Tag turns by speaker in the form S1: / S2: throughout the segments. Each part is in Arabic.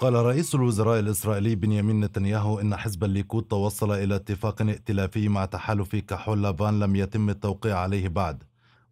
S1: قال رئيس الوزراء الإسرائيلي بنيامين نتنياهو إن حزب الليكود توصل إلى اتفاق ائتلافي مع تحالف كحول لافان لم يتم التوقيع عليه بعد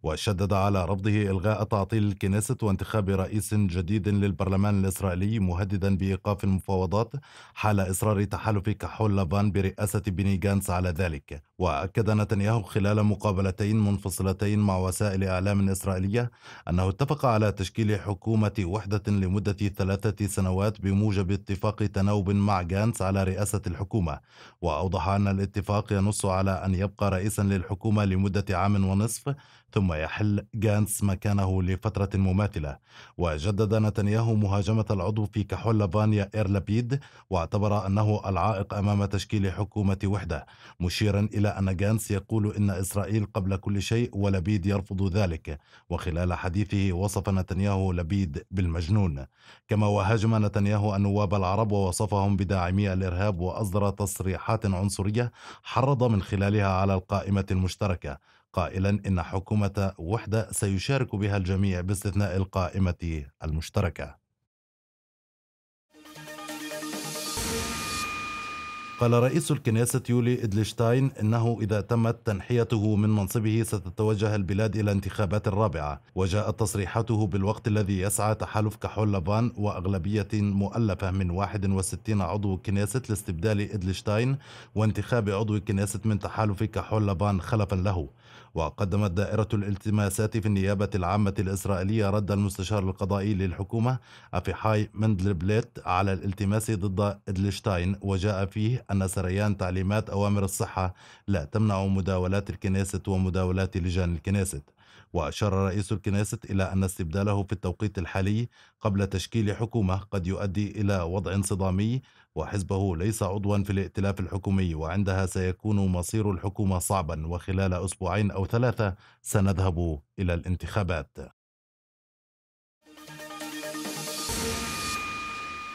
S1: وشدد على رفضه إلغاء تعطيل الكنيسة وانتخاب رئيس جديد للبرلمان الإسرائيلي مهددا بإيقاف المفاوضات حال إصرار تحالف كحول لافان برئاسة بني جانس على ذلك وأكد نتنياهو خلال مقابلتين منفصلتين مع وسائل إعلام إسرائيلية أنه اتفق على تشكيل حكومة وحدة لمدة ثلاثة سنوات بموجب اتفاق تناوب مع جانس على رئاسة الحكومة وأوضح أن الاتفاق ينص على أن يبقى رئيسا للحكومة لمدة عام ونصف ثم ثم يحل جانس مكانه لفترة مماثلة وجدد نتنياهو مهاجمة العضو في كحول فانيا إيرلابيد واعتبر أنه العائق أمام تشكيل حكومة وحدة مشيرا إلى أن جانس يقول إن إسرائيل قبل كل شيء ولبيد يرفض ذلك وخلال حديثه وصف نتنياهو لبيد بالمجنون كما وهاجم نتنياهو النواب العرب ووصفهم بداعمي الإرهاب وأصدر تصريحات عنصرية حرض من خلالها على القائمة المشتركة قائلا إن حكومة وحدة سيشارك بها الجميع باستثناء القائمة المشتركة قال رئيس الكنيسة يولي إدلشتاين إنه إذا تمت تنحيته من منصبه ستتوجه البلاد إلى انتخابات الرابعة وجاءت تصريحاته بالوقت الذي يسعى تحالف كحول لبان وأغلبية مؤلفة من 61 عضو كنيسة لاستبدال إدلشتاين وانتخاب عضو كنيسة من تحالف كحول لبان خلفا له وقدمت دائرة الالتماسات في النيابة العامة الإسرائيلية رد المستشار القضائي للحكومة أفيحاي مندلبليت على الالتماس ضد إدلشتاين وجاء فيه أن سريان تعليمات أوامر الصحة لا تمنع مداولات الكنيست ومداولات لجان الكنيست وأشار رئيس الكنيست إلى أن استبداله في التوقيت الحالي قبل تشكيل حكومة قد يؤدي إلى وضع صدامي وحزبه ليس عضوا في الائتلاف الحكومي وعندها سيكون مصير الحكومة صعبا وخلال أسبوعين أو ثلاثة سنذهب إلى الانتخابات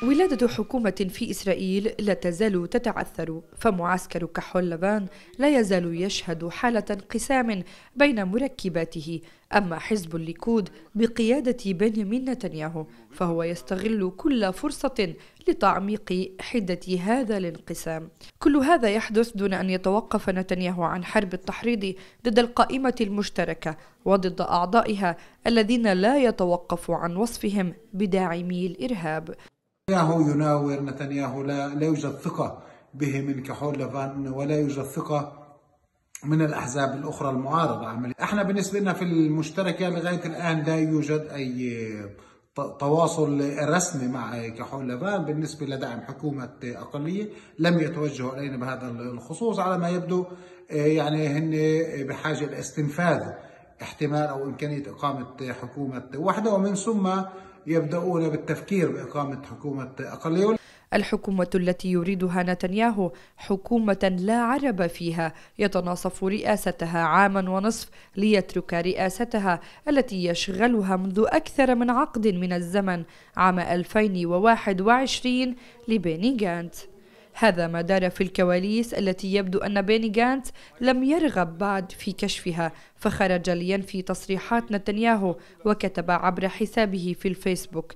S2: ولادة حكومة في إسرائيل لا تزال تتعثر فمعسكر كحول لبان لا يزال يشهد حالة انقسام بين مركباته أما حزب الليكود بقيادة بنيامين نتنياهو فهو يستغل كل فرصة لتعميق حدة هذا الانقسام كل هذا يحدث دون أن يتوقف نتنياهو عن حرب التحريض ضد القائمة المشتركة وضد أعضائها الذين لا يتوقف عن وصفهم بداعمي الإرهاب
S3: نتنياهو يناور نتنياهو لا, لا يوجد ثقة به من كحول لفان ولا يوجد ثقة من الأحزاب الأخرى المعارضة عمليا احنا بالنسبة لنا في المشتركة لغاية الآن لا يوجد أي تواصل رسمي مع كحول لفان بالنسبة لدعم حكومة أقلية لم يتوجهوا إلينا بهذا الخصوص على ما يبدو آه، يعني هن بحاجة لاستنفاذ احتمال أو إمكانية إقامة حكومة وحدة ومن ثم يبدأون بالتفكير بإقامة حكومة أقلية
S2: الحكومة التي يريدها نتنياهو حكومة لا عرب فيها يتناصف رئاستها عاما ونصف ليترك رئاستها التي يشغلها منذ أكثر من عقد من الزمن عام 2021 لبيني جانت هذا ما دار في الكواليس التي يبدو أن بيني جانت لم يرغب بعد في كشفها فخرج لينفي تصريحات نتنياهو وكتب عبر حسابه في الفيسبوك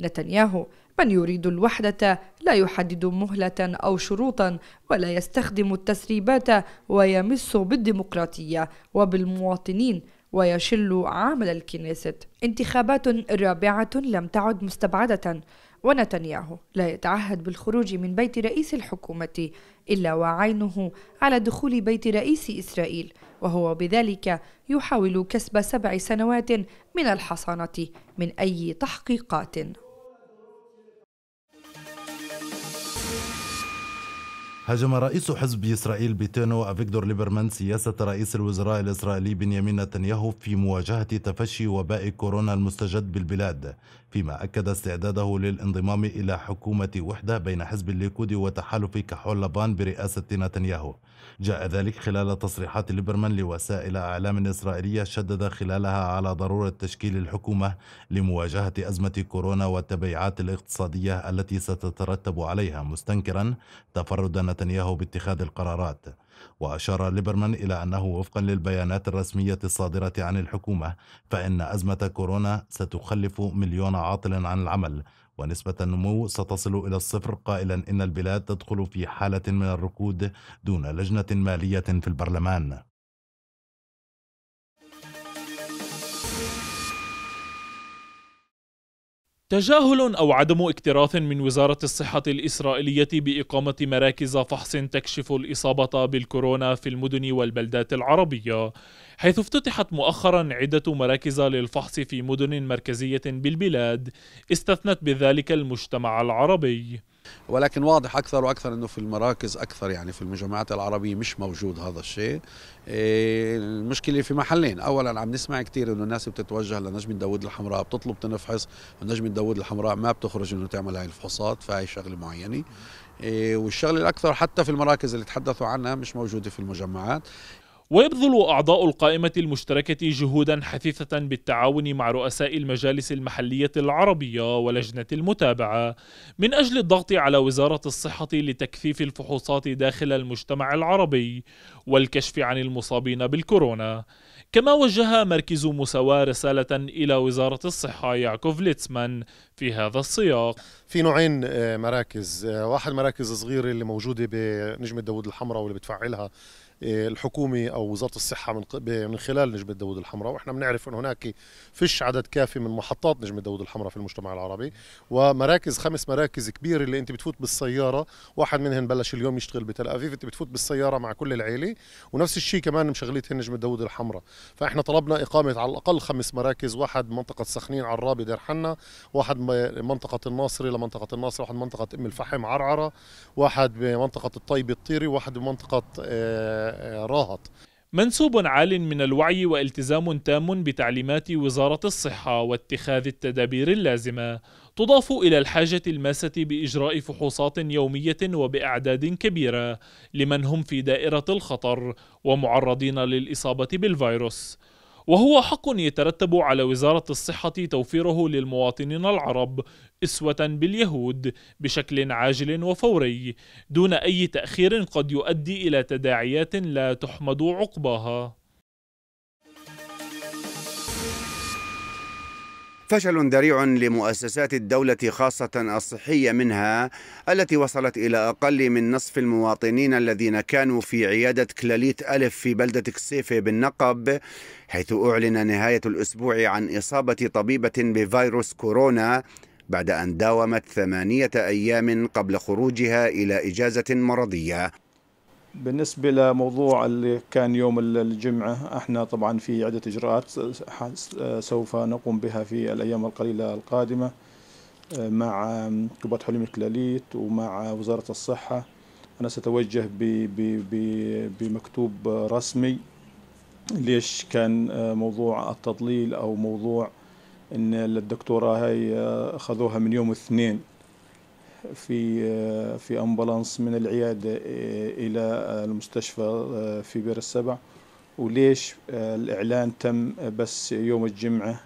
S2: نتنياهو من يريد الوحدة لا يحدد مهلة أو شروطا ولا يستخدم التسريبات ويمس بالديمقراطية وبالمواطنين ويشل عمل الكنيست انتخابات رابعة لم تعد مستبعدة ونتنياهو لا يتعهد بالخروج من بيت رئيس الحكومة إلا وعينه على دخول بيت رئيس إسرائيل وهو بذلك يحاول كسب سبع سنوات من الحصانة من أي تحقيقات
S1: هاجم رئيس حزب إسرائيل بيتينو أفيكتور ليبرمان سياسة رئيس الوزراء الإسرائيلي بنيامين نتنياهو في مواجهة تفشي وباء كورونا المستجد بالبلاد فيما أكد استعداده للانضمام إلى حكومة وحدة بين حزب الليكود وتحالف كحول لبان برئاسة نتنياهو جاء ذلك خلال تصريحات ليبرمان لوسائل أعلام إسرائيلية شدد خلالها على ضرورة تشكيل الحكومة لمواجهة أزمة كورونا والتبعات الاقتصادية التي ستترتب عليها مستنكرا تفرد نتنياهو باتخاذ القرارات وأشار ليبرمان إلى أنه وفقا للبيانات الرسمية الصادرة عن الحكومة فإن أزمة كورونا ستخلف مليون عاطل عن العمل ونسبة النمو ستصل إلى الصفر قائلا إن البلاد تدخل في حالة من الركود دون لجنة مالية في البرلمان
S4: تجاهل أو عدم اكتراث من وزارة الصحة الإسرائيلية بإقامة مراكز فحص تكشف الإصابة بالكورونا في المدن والبلدات العربية حيث افتتحت مؤخرا عدة مراكز للفحص في مدن مركزية بالبلاد استثنت بذلك المجتمع العربي ولكن واضح اكثر واكثر
S5: انه في المراكز اكثر يعني في المجمعات العربيه مش موجود هذا الشيء إيه، المشكله في محلين اولا عم نسمع كثير انه الناس بتتوجه لنجم داوود الحمراء بتطلب تنفحص ونجم داوود الحمراء ما بتخرج انه تعمل هاي الفحوصات فهي شغله معينه إيه،
S4: والشغله الاكثر حتى في المراكز اللي تحدثوا عنها مش موجوده في المجمعات ويبذل أعضاء القائمة المشتركة جهودا حثيثة بالتعاون مع رؤساء المجالس المحلية العربية ولجنة المتابعة من أجل الضغط على وزارة الصحة لتكثيف الفحوصات داخل المجتمع العربي والكشف عن المصابين بالكورونا كما وجه مركز مساواة رسالة إلى وزارة الصحة يعقوب ليتسمان في هذا السياق في نوعين آه، مراكز آه، واحد مراكز صغيرة اللي موجودة بنجمة داود الحمراء واللي بتفعلها الحكومه او وزاره الصحه من من خلال نجمه داوود الحمراء واحنا بنعرف ان هناك فيش عدد كافي من محطات نجمه داوود الحمراء في المجتمع العربي ومراكز خمس مراكز كبيره اللي انت بتفوت بالسياره واحد منهم بلش اليوم يشتغل بتل ابيب انت بتفوت بالسياره مع كل العيله ونفس الشيء كمان مشغليتهن نجمه داوود الحمراء فاحنا طلبنا اقامه على الاقل خمس مراكز واحد بمنطقه سخنين عرابي دير حنا واحد منطقه الناصري لمنطقه الناصري واحد منطقه ام الفحم عرعره واحد بمنطقه الطيبه الطيري واحد بمنطقه آه راهط منسوب عال من الوعي والتزام تام بتعليمات وزارة الصحة واتخاذ التدابير اللازمة تضاف إلى الحاجة الماسة بإجراء فحوصات يومية وبأعداد كبيرة لمن هم في دائرة الخطر ومعرضين للإصابة بالفيروس وهو حق يترتب على وزارة الصحة توفيره للمواطنين العرب إسوة باليهود بشكل عاجل وفوري دون أي تأخير قد يؤدي إلى تداعيات لا تحمد عقباها
S6: فشل ذريع لمؤسسات الدولة خاصة الصحية منها التي وصلت إلى أقل من نصف المواطنين الذين كانوا في عيادة كلاليت ألف في بلدة كسيفة بالنقب حيث أعلن نهاية الأسبوع عن إصابة طبيبة بفيروس كورونا بعد أن داومت ثمانية أيام قبل خروجها إلى إجازة مرضية
S7: بالنسبة لموضوع اللي كان يوم الجمعة احنا طبعا في عدة إجراءات سوف نقوم بها في الأيام القليلة القادمة آه، مع كبة حلم الكلاليت ومع وزارة الصحة أنا سأتوجه بمكتوب رسمي ليش كان آه، موضوع التضليل أو موضوع إن الدكتورة هاي آه، أخذوها من يوم الاثنين في آه، في امبولانس من العياده آه، الى آه، المستشفى في بير السبع وليش الاعلان تم بس يوم الجمعه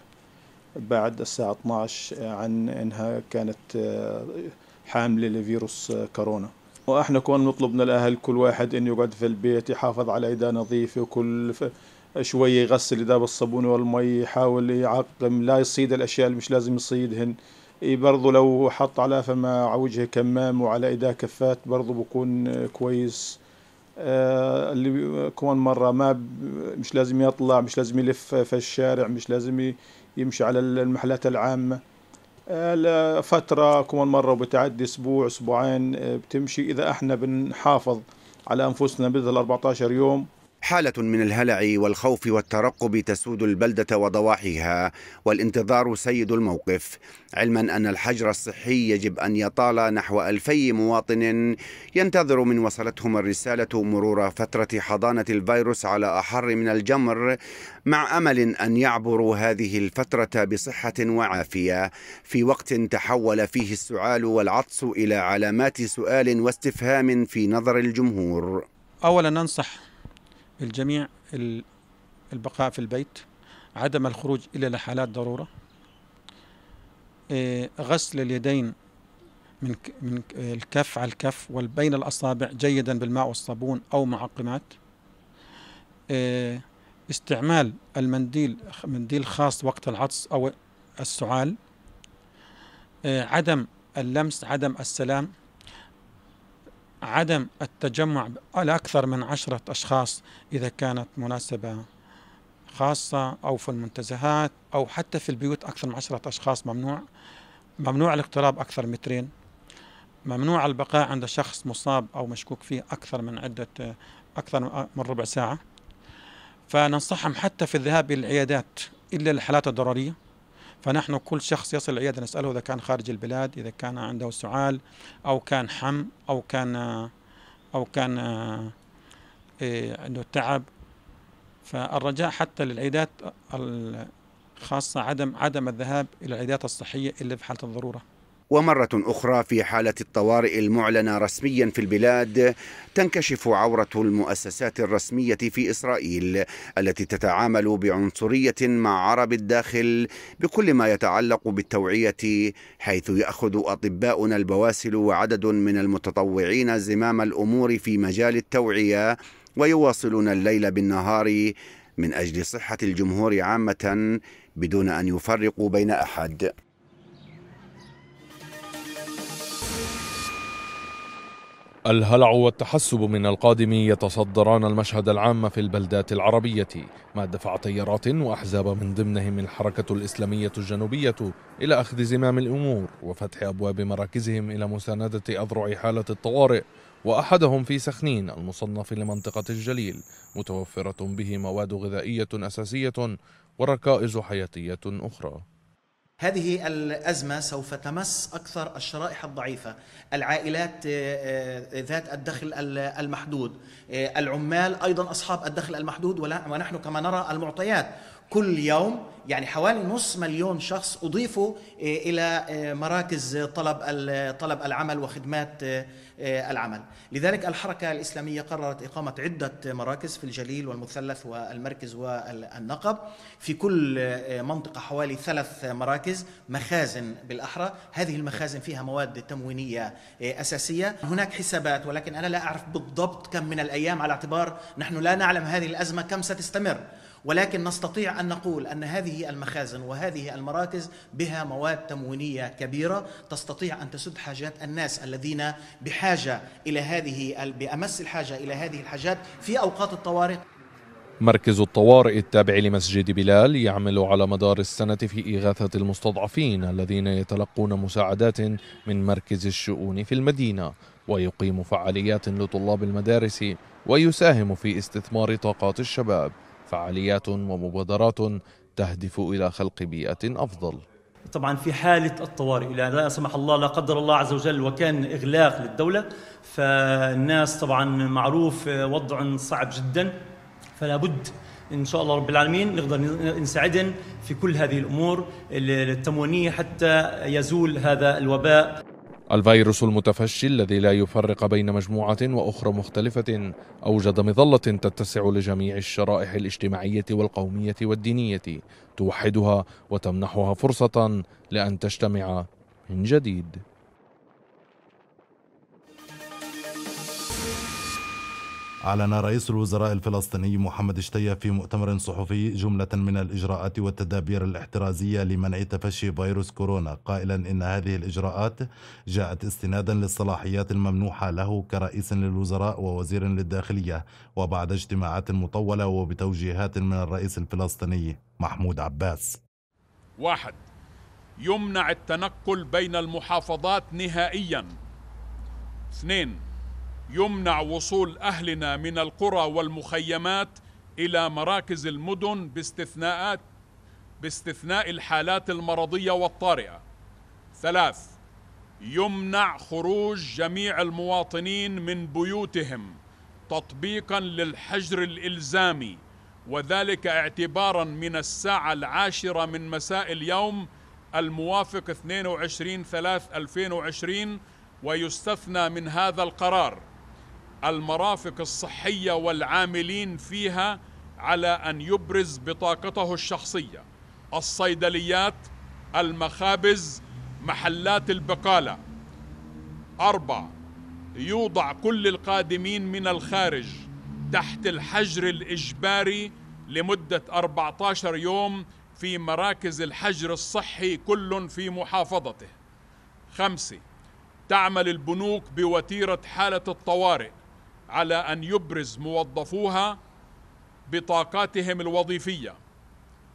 S7: بعد الساعه 12 عن انها كانت حامله لفيروس كورونا واحنا كنا نطلب من الاهل كل واحد انه يقعد في البيت يحافظ على ايده نظيفه وكل شويه يغسل ايده بالصابون والمي يحاول يعقم لا يصيد الاشياء اللي مش لازم يصيدهن برضه لو حط على فما على كمام وعلى ايديه كفات برضه بكون كويس آه، اللي كمان مره ما مش لازم يطلع مش لازم يلف في الشارع مش لازم يمشي على المحلات العامه آه، فترة كمان مرة وبتعدي أسبوع أسبوعين آه، بتمشي إذا إحنا
S6: بنحافظ على أنفسنا بدل 14 يوم حالة من الهلع والخوف والترقب تسود البلدة وضواحيها والانتظار سيد الموقف علما أن الحجر الصحي يجب أن يطال نحو ألفي مواطن ينتظر من وصلتهم الرسالة مرور فترة حضانة الفيروس على أحر من الجمر مع أمل أن يعبروا هذه الفترة بصحة وعافية في وقت تحول فيه السعال والعطس إلى علامات سؤال واستفهام في نظر الجمهور
S8: أولا ننصح الجميع البقاء في البيت عدم الخروج إلا لحالات ضرورة إيه، غسل اليدين من من الكف على الكف وبين الأصابع جيدا بالماء والصابون أو معقمات إيه، استعمال المنديل منديل خاص وقت العطس أو السعال إيه، عدم اللمس عدم السلام عدم التجمع على أكثر من عشرة أشخاص إذا كانت مناسبة خاصة أو في المنتزهات أو حتى في البيوت أكثر من عشرة أشخاص ممنوع ممنوع الاقتراب أكثر مترين ممنوع البقاء عند شخص مصاب أو مشكوك فيه أكثر من عدة أكثر من ربع ساعة فننصحهم حتى في الذهاب إلى العيادات إلا الحالات الضرورية فنحن كل شخص يصل العيادة نسأله إذا كان خارج البلاد إذا كان عنده سعال أو كان حم أو كان أو كان آه، عنده تعب فالرجاء حتى للعيادات الخاصة عدم عدم الذهاب إلى العيادات الصحية إلا في حالة الضرورة
S6: ومرة أخرى في حالة الطوارئ المعلنة رسميا في البلاد تنكشف عورة المؤسسات الرسمية في إسرائيل التي تتعامل بعنصرية مع عرب الداخل بكل ما يتعلق بالتوعية حيث يأخذ أطباؤنا البواسل وعدد من المتطوعين زمام الأمور في مجال التوعية ويواصلون الليل بالنهار من أجل صحة الجمهور عامة بدون أن يفرقوا بين أحد
S5: الهلع والتحسب من القادم يتصدران المشهد العام في البلدات العربية ما دفع تيارات وأحزاب من ضمنهم الحركة الإسلامية الجنوبية إلى أخذ زمام الأمور وفتح أبواب مراكزهم إلى مساندة أذرع حالة الطوارئ وأحدهم في سخنين المصنف لمنطقة الجليل متوفرة به مواد غذائية أساسية وركائز حياتية أخرى
S3: هذه الازمه سوف تمس اكثر الشرائح الضعيفه، العائلات آه، آه، ذات الدخل المحدود، آه، العمال ايضا اصحاب الدخل المحدود ونحن كما نرى المعطيات كل يوم يعني حوالي نص مليون شخص اضيفوا آه، الى آه، مراكز آه، طلب طلب العمل وخدمات العمل، لذلك الحركه الاسلاميه قررت اقامه عده مراكز في الجليل والمثلث والمركز والنقب، في كل منطقه حوالي ثلاث مراكز مخازن بالاحرى، هذه المخازن فيها مواد تموينيه اساسيه، هناك حسابات ولكن انا لا اعرف بالضبط كم من الايام على اعتبار نحن لا نعلم هذه الازمه كم ستستمر. ولكن نستطيع ان نقول ان هذه المخازن وهذه المراكز بها مواد تموينيه كبيره تستطيع ان تسد حاجات الناس الذين بحاجه الى هذه بامس الحاجه الى هذه الحاجات في اوقات الطوارئ
S5: مركز الطوارئ التابع لمسجد بلال يعمل على مدار السنة في إغاثة المستضعفين الذين يتلقون مساعدات من مركز الشؤون في المدينة ويقيم فعاليات لطلاب المدارس ويساهم في استثمار طاقات الشباب فعاليات ومبادرات تهدف إلى خلق بيئة أفضل
S7: طبعا في حالة الطوارئ لا سمح الله لا قدر الله عز وجل وكان إغلاق للدولة فالناس طبعا معروف وضع صعب جدا فلا بد ان شاء الله رب العالمين نقدر نساعدهم في كل هذه الامور التموينيه حتى يزول هذا الوباء
S5: الفيروس المتفشي الذي لا يفرق بين مجموعة وأخرى مختلفة أوجد مظلة تتسع لجميع الشرائح الاجتماعية والقومية والدينية توحدها وتمنحها فرصة لأن تجتمع من جديد
S1: أعلن رئيس الوزراء الفلسطيني محمد شتية في مؤتمر صحفي جملة من الإجراءات والتدابير الاحترازية لمنع تفشي فيروس كورونا قائلا إن هذه الإجراءات جاءت استنادا للصلاحيات الممنوحة له كرئيس للوزراء ووزير للداخلية وبعد اجتماعات مطولة وبتوجيهات من الرئيس الفلسطيني محمود عباس
S9: واحد يمنع التنقل بين المحافظات نهائيا اثنين يمنع وصول أهلنا من القرى والمخيمات إلى مراكز المدن باستثناءات باستثناء الحالات المرضية والطارئة ثلاث يمنع خروج جميع المواطنين من بيوتهم تطبيقا للحجر الإلزامي وذلك اعتبارا من الساعة العاشرة من مساء اليوم الموافق 22 3 2020 ويستثنى من هذا القرار المرافق الصحية والعاملين فيها على أن يبرز بطاقته الشخصية الصيدليات المخابز محلات البقالة أربع يوضع كل القادمين من الخارج تحت الحجر الإجباري لمدة 14 يوم في مراكز الحجر الصحي كل في محافظته خمسة تعمل البنوك بوتيرة حالة الطوارئ على أن يبرز موظفوها بطاقاتهم الوظيفية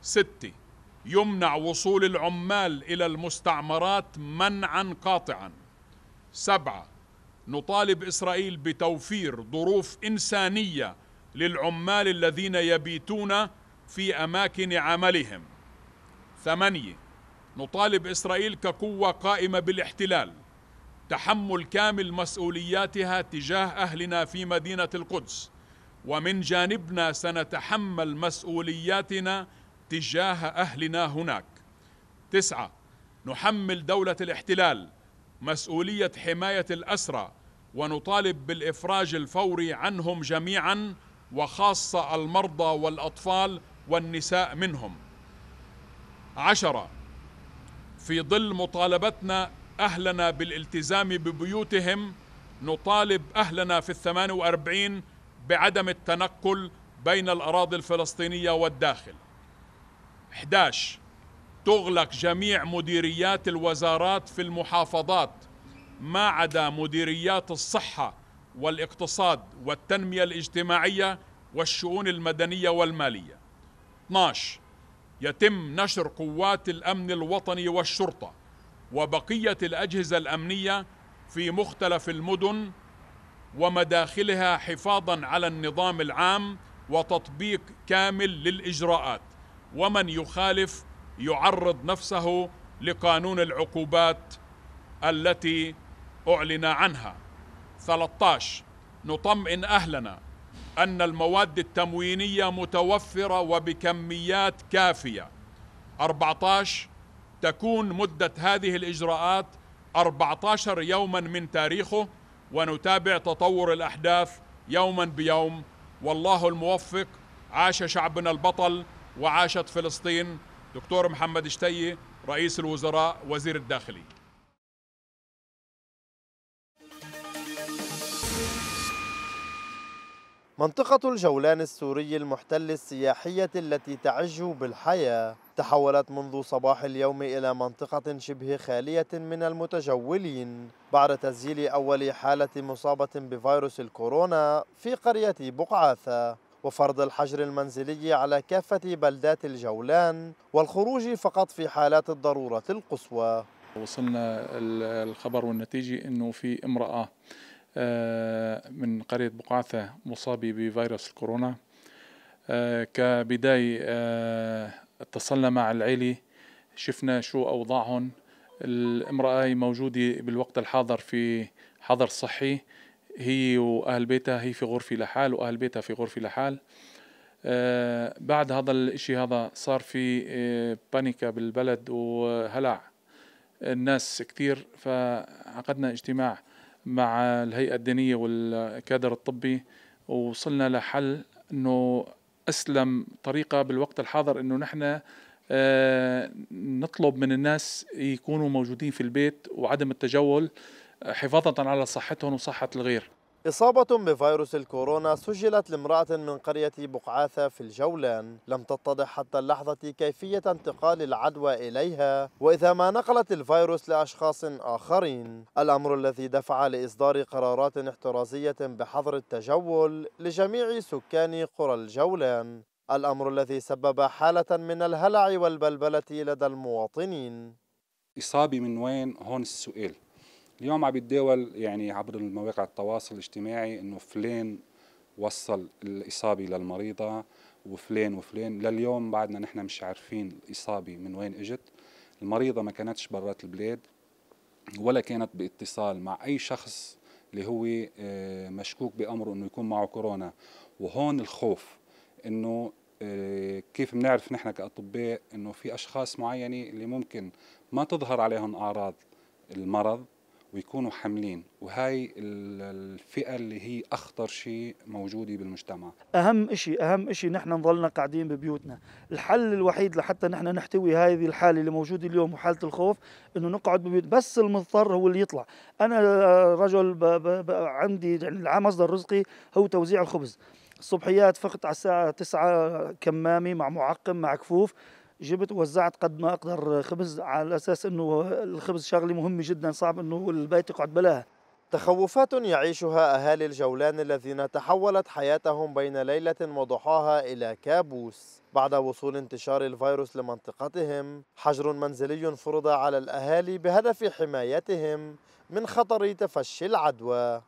S9: ستة يمنع وصول العمال إلى المستعمرات منعا قاطعا سبعة نطالب إسرائيل بتوفير ظروف إنسانية للعمال الذين يبيتون في أماكن عملهم ثمانية نطالب إسرائيل كقوة قائمة بالاحتلال تحمل كامل مسؤولياتها تجاه أهلنا في مدينة القدس ومن جانبنا سنتحمل مسؤولياتنا تجاه أهلنا هناك تسعة نحمل دولة الاحتلال مسؤولية حماية الأسرى ونطالب بالإفراج الفوري عنهم جميعا وخاصة المرضى والأطفال والنساء منهم عشرة في ظل مطالبتنا أهلنا بالالتزام ببيوتهم نطالب أهلنا في الثمان وأربعين بعدم التنقل بين الأراضي الفلسطينية والداخل 11 تغلق جميع مديريات الوزارات في المحافظات ما عدا مديريات الصحة والاقتصاد والتنمية الاجتماعية والشؤون المدنية والمالية 12 يتم نشر قوات الأمن الوطني والشرطة وبقية الأجهزة الأمنية في مختلف المدن ومداخلها حفاظا على النظام العام وتطبيق كامل للإجراءات ومن يخالف يعرض نفسه لقانون العقوبات التي أعلن عنها 13 نطمئن أهلنا أن المواد التموينية متوفرة وبكميات كافية 14 تكون مدة هذه الإجراءات 14 يوما من تاريخه ونتابع تطور الأحداث يوما بيوم والله الموفق عاش شعبنا البطل وعاشت فلسطين دكتور محمد شتيه رئيس الوزراء وزير الداخلية
S10: منطقة الجولان السوري المحتل السياحية التي تعج بالحياة تحولت منذ صباح اليوم إلى منطقة شبه خالية من المتجولين بعد تسجيل أول حالة مصابة بفيروس الكورونا في قرية بقعاثة وفرض الحجر المنزلي على كافة بلدات الجولان والخروج فقط في حالات الضرورة القصوى وصلنا الخبر والنتيجة أنه في امرأة آه،
S9: من قرية بقعثة مصابة بفيروس الكورونا آه، كبداية آه، اتصلنا مع العيلة شفنا شو أوضاعهم الامرأة هي موجودة بالوقت الحاضر في حظر صحي هي وأهل بيتها هي في غرفة لحال وأهل بيتها في غرفة لحال آه، بعد هذا الإشي هذا صار في آه، بانيكا بالبلد وهلع الناس كتير فعقدنا اجتماع مع الهيئة الدينية والكادر الطبي ووصلنا لحل انه اسلم طريقه بالوقت الحاضر انه نحن آه، نطلب من الناس يكونوا موجودين في البيت وعدم التجول آه، حفاظا على صحتهم وصحه الغير
S10: إصابة بفيروس الكورونا سجلت لامرأة من قرية بقعاثة في الجولان لم تتضح حتى اللحظة كيفية انتقال العدوى إليها وإذا ما نقلت الفيروس لأشخاص آخرين الأمر الذي دفع لإصدار قرارات احترازية بحظر التجول لجميع سكان قرى الجولان الأمر الذي سبب حالة من الهلع والبلبلة لدى المواطنين
S6: إصابة من وين هون السؤال اليوم عم يتداول يعني عبر المواقع التواصل الاجتماعي انه فلان وصل الاصابه للمريضه وفلان وفلان لليوم بعدنا نحن مش عارفين الاصابه من وين اجت المريضه ما كانتش برات البلاد ولا كانت باتصال مع اي شخص اللي هو آه، مشكوك بامره انه يكون معه كورونا وهون الخوف انه آه، كيف بنعرف نحن كاطباء انه في اشخاص معينه اللي ممكن ما تظهر عليهم اعراض المرض ويكونوا حاملين وهي الفئة اللي هي أخطر شيء موجودة بالمجتمع
S10: أهم شيء أهم شيء نحن نظلنا قاعدين ببيوتنا الحل الوحيد لحتى نحن نحتوي هذه الحالة اللي موجودة اليوم وحالة الخوف أنه نقعد ببيوت بس المضطر هو اللي يطلع أنا آه، رجل ب ب ب عندي مصدر رزقي هو توزيع الخبز الصبحيات فقط على الساعة 9 كمامي مع معقم مع كفوف جبت وزعت قد ما اقدر خبز على اساس انه الخبز شغله مهمه جدا صعب انه البيت يقعد بلاها تخوفات يعيشها اهالي الجولان الذين تحولت حياتهم بين ليله وضحاها الى كابوس بعد وصول انتشار الفيروس لمنطقتهم حجر منزلي فرض على الاهالي بهدف حمايتهم من خطر تفشي العدوى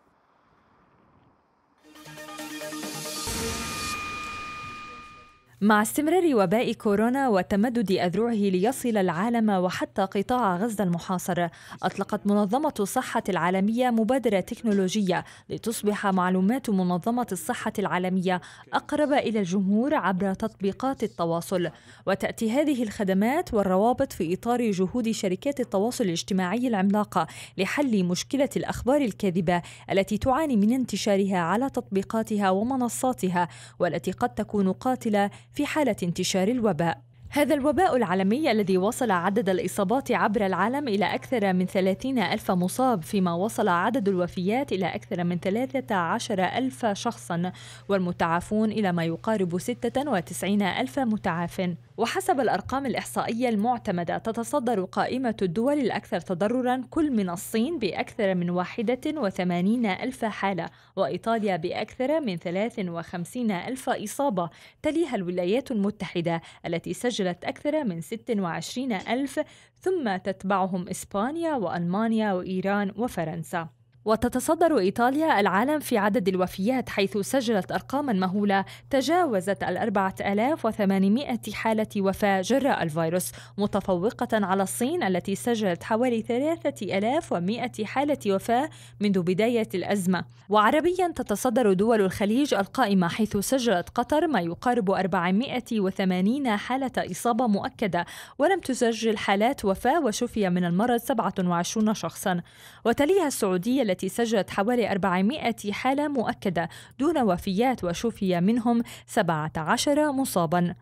S11: مع استمرار وباء كورونا وتمدد أذرعه ليصل العالم وحتى قطاع غزة المحاصر أطلقت منظمة الصحة العالمية مبادرة تكنولوجية لتصبح معلومات منظمة الصحة العالمية أقرب إلى الجمهور عبر تطبيقات التواصل وتأتي هذه الخدمات والروابط في إطار جهود شركات التواصل الاجتماعي العملاقة لحل مشكلة الأخبار الكاذبة التي تعاني من انتشارها على تطبيقاتها ومنصاتها والتي قد تكون قاتلة في حالة انتشار الوباء هذا الوباء العالمي الذي وصل عدد الإصابات عبر العالم إلى أكثر من 30 ألف مصاب فيما وصل عدد الوفيات إلى أكثر من 13 ألف شخصا والمتعافون إلى ما يقارب 96 ألف متعاف وحسب الأرقام الإحصائية المعتمدة تتصدر قائمة الدول الأكثر تضررا كل من الصين بأكثر من 81 ألف حالة وإيطاليا بأكثر من 53 ألف إصابة تليها الولايات المتحدة التي سجلت أكثر من 26 ألف ثم تتبعهم إسبانيا وألمانيا وإيران وفرنسا وتتصدر إيطاليا العالم في عدد الوفيات حيث سجلت أرقاما مهولة تجاوزت ال 4800 حالة وفاة جراء الفيروس متفوقة على الصين التي سجلت حوالي 3100 حالة وفاة منذ بداية الأزمة وعربيا تتصدر دول الخليج القائمة حيث سجلت قطر ما يقارب 480 حالة إصابة مؤكدة ولم تسجل حالات وفاة وشفي من المرض 27 شخصا وتليها السعودية التي سجلت حوالي 400 حالة مؤكدة دون وفيات وشفي منهم 17 مصاباً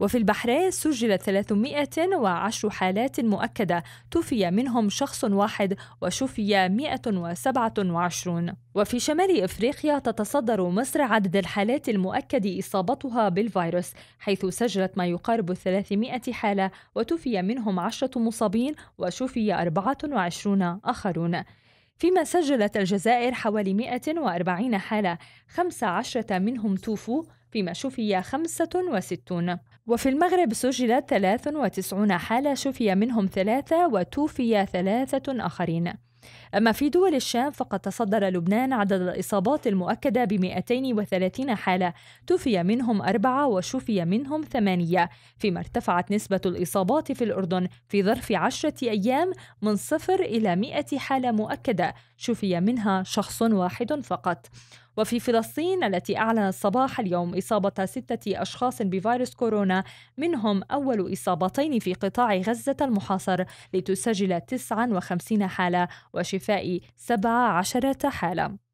S11: وفي البحرين سجلت 310 حالات مؤكدة توفي منهم شخص واحد وشفي 127 وفي شمال إفريقيا تتصدر مصر عدد الحالات المؤكد إصابتها بالفيروس حيث سجلت ما يقارب 300 حالة وتوفي منهم 10 مصابين وشفي 24 آخرون فيما سجلت الجزائر حوالي 140 حالة 15 منهم توفوا فيما شفي 65 وفي المغرب سجلت 93 حالة شفي منهم ثلاثة وتوفي ثلاثة آخرين أما في دول الشام فقد تصدر لبنان عدد الإصابات المؤكدة ب 230 حالة توفي منهم أربعة وشفي منهم ثمانية فيما ارتفعت نسبة الإصابات في الأردن في ظرف عشرة أيام من صفر إلى 100 حالة مؤكدة شفي منها شخص واحد فقط وفي فلسطين التي أعلنت صباح اليوم إصابة ستة أشخاص بفيروس كورونا منهم أول إصابتين في قطاع غزة المحاصر لتسجل 59 حالة وشفاء 17 حالة